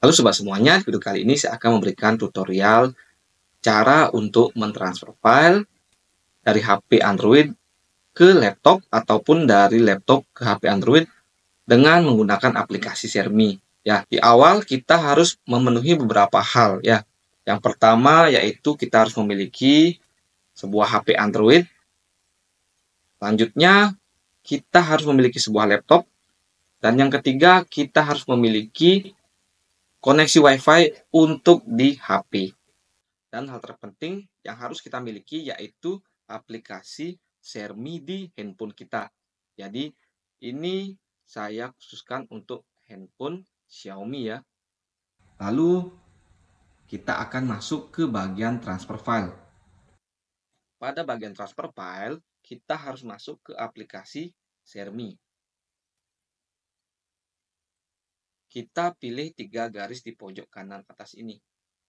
Halo sobat semuanya, video kali ini saya akan memberikan tutorial cara untuk mentransfer file dari HP Android ke laptop ataupun dari laptop ke HP Android dengan menggunakan aplikasi Xiaomi Ya, di awal kita harus memenuhi beberapa hal ya. Yang pertama yaitu kita harus memiliki sebuah HP Android. Selanjutnya kita harus memiliki sebuah laptop dan yang ketiga kita harus memiliki koneksi WiFi untuk di HP. Dan hal terpenting yang harus kita miliki yaitu aplikasi Xiaomi di handphone kita. Jadi ini saya khususkan untuk handphone Xiaomi ya. Lalu kita akan masuk ke bagian transfer file. Pada bagian transfer file, kita harus masuk ke aplikasi Xiaomi. kita pilih tiga garis di pojok kanan atas ini.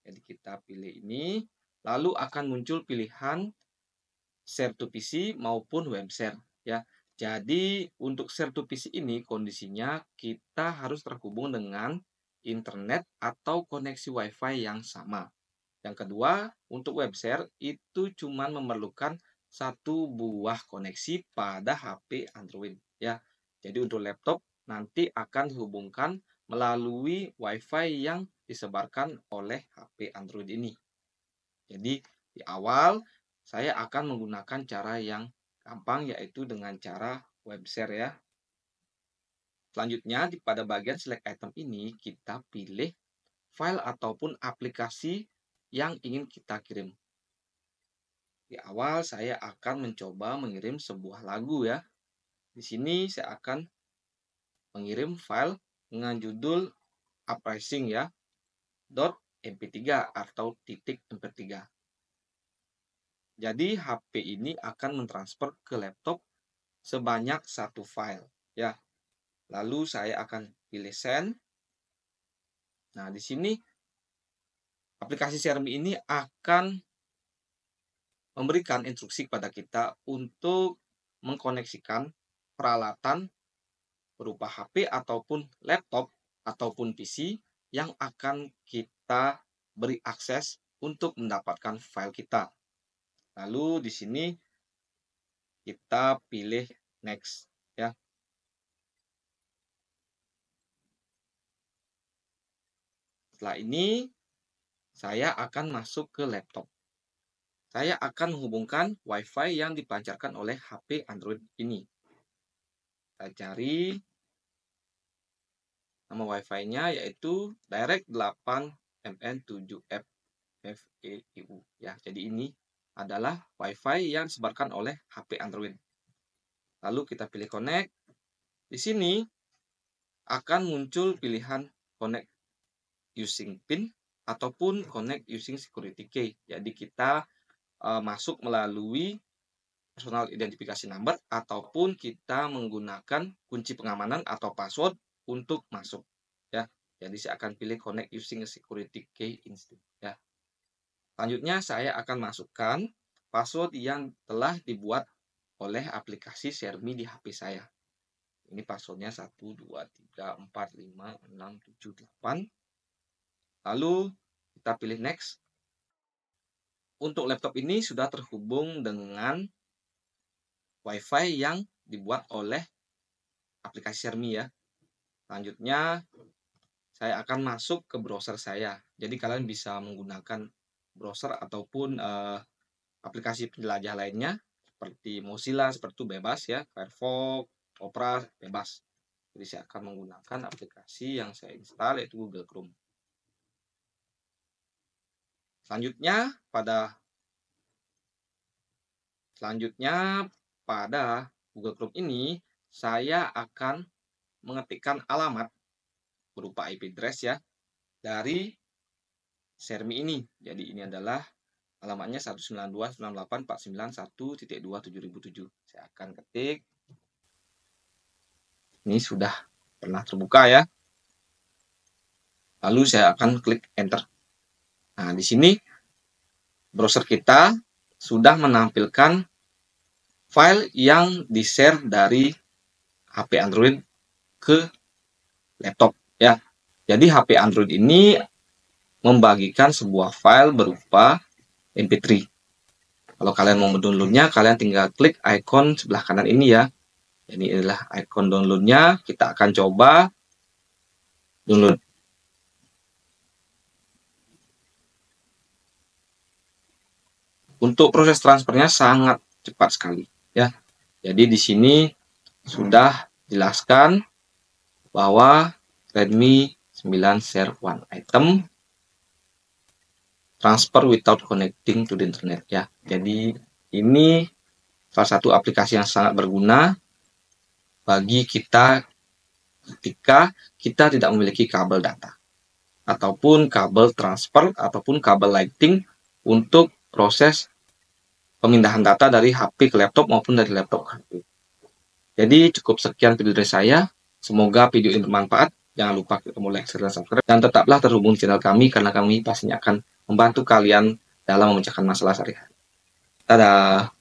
Jadi kita pilih ini, lalu akan muncul pilihan share to PC maupun web share ya. Jadi untuk share to PC ini kondisinya kita harus terhubung dengan internet atau koneksi WiFi yang sama. Yang kedua, untuk web share itu cuma memerlukan satu buah koneksi pada HP Android ya. Jadi untuk laptop nanti akan dihubungkan melalui WiFi yang disebarkan oleh HP Android ini. Jadi di awal saya akan menggunakan cara yang gampang yaitu dengan cara web share ya. Selanjutnya di pada bagian select item ini kita pilih file ataupun aplikasi yang ingin kita kirim. Di awal saya akan mencoba mengirim sebuah lagu ya. Di sini saya akan mengirim file dengan judul uprising ya dot mp3 atau titik mp3 jadi HP ini akan mentransfer ke laptop sebanyak satu file ya lalu saya akan pilih send nah di sini aplikasi CRM ini akan memberikan instruksi kepada kita untuk mengkoneksikan peralatan berupa HP ataupun laptop ataupun PC yang akan kita beri akses untuk mendapatkan file kita. Lalu di sini kita pilih next ya. Setelah ini saya akan masuk ke laptop. Saya akan menghubungkan WiFi yang dipancarkan oleh HP Android ini. Kita cari Nama wifi nya yaitu Direct 8 MN7FFEU ya. Jadi ini adalah Wi-Fi yang disebarkan oleh HP Android. Lalu kita pilih connect. Di sini akan muncul pilihan connect using PIN ataupun connect using security key. Jadi kita e, masuk melalui personal identification number ataupun kita menggunakan kunci pengamanan atau password untuk masuk ya. Jadi saya akan pilih connect using a security key instead ya. Selanjutnya saya akan masukkan password yang telah dibuat oleh aplikasi Xiaomi di HP saya. Ini passwordnya 1, 2, 3, 4, 5, 6, 7, 8. Lalu kita pilih next. Untuk laptop ini sudah terhubung dengan WiFi yang dibuat oleh aplikasi Xiaomi ya. Selanjutnya, saya akan masuk ke browser saya. Jadi kalian bisa menggunakan browser ataupun uh, aplikasi penjelajah lainnya seperti Mozilla, seperti itu bebas ya, Firefox, Opera bebas. Jadi saya akan menggunakan aplikasi yang saya install yaitu Google Chrome. Selanjutnya pada selanjutnya pada Google Chrome ini saya akan mengetikkan alamat berupa IP address ya dari Sermi ini. Jadi ini adalah alamatnya 192.98.49.1.2.7007. Saya akan ketik. Ini sudah pernah terbuka ya. Lalu saya akan klik enter. Nah, di sini browser kita sudah menampilkan file yang di-share dari HP Android ke laptop ya. Jadi HP Android ini membagikan sebuah file berupa MP3. Kalau kalian mau mendownloadnya, kalian tinggal klik icon sebelah kanan ini ya. Ini adalah icon downloadnya. Kita akan coba download. Untuk proses transfernya sangat cepat sekali ya. Jadi di sini sudah jelaskan bahwa Redmi 9 share one item transfer without connecting to the internet ya. Jadi ini salah satu aplikasi yang sangat berguna bagi kita ketika kita tidak memiliki kabel data ataupun kabel transfer ataupun kabel lighting untuk proses pemindahan data dari HP ke laptop maupun dari laptop ke HP. Jadi cukup sekian video dari saya. Semoga video ini bermanfaat. Jangan lupa ketemu like, share, dan subscribe. Dan tetaplah terhubung di channel kami karena kami pastinya akan membantu kalian dalam memecahkan masalah sehari-hari. Dadah!